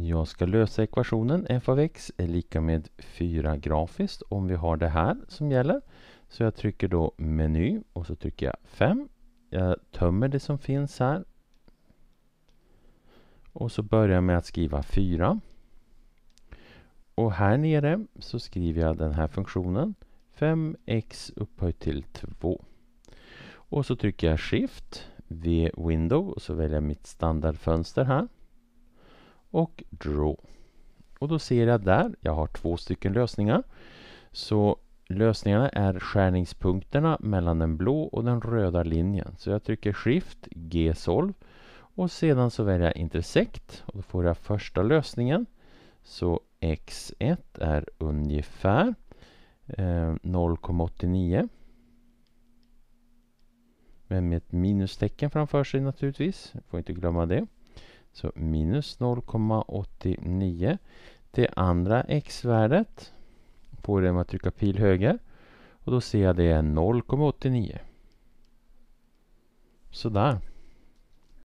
Jag ska lösa ekvationen f av x är lika med 4 grafiskt om vi har det här som gäller. Så jag trycker då meny och så trycker jag 5. Jag tömmer det som finns här. Och så börjar jag med att skriva 4. Och här nere så skriver jag den här funktionen 5x upphöjt till 2. Och så trycker jag Shift, V Window och så väljer jag mitt standardfönster här och Draw. Och då ser jag där, jag har två stycken lösningar. Så lösningarna är skärningspunkterna mellan den blå och den röda linjen. Så jag trycker Shift G Solve och sedan så väljer jag Intersect och då får jag första lösningen. Så X1 är ungefär 0,89 eh, men med ett minustecken framför sig naturligtvis, får inte glömma det. Så minus 0,89. Det andra x-värdet får jag att trycka pil höger. Och då ser jag det är 0,89. Sådär.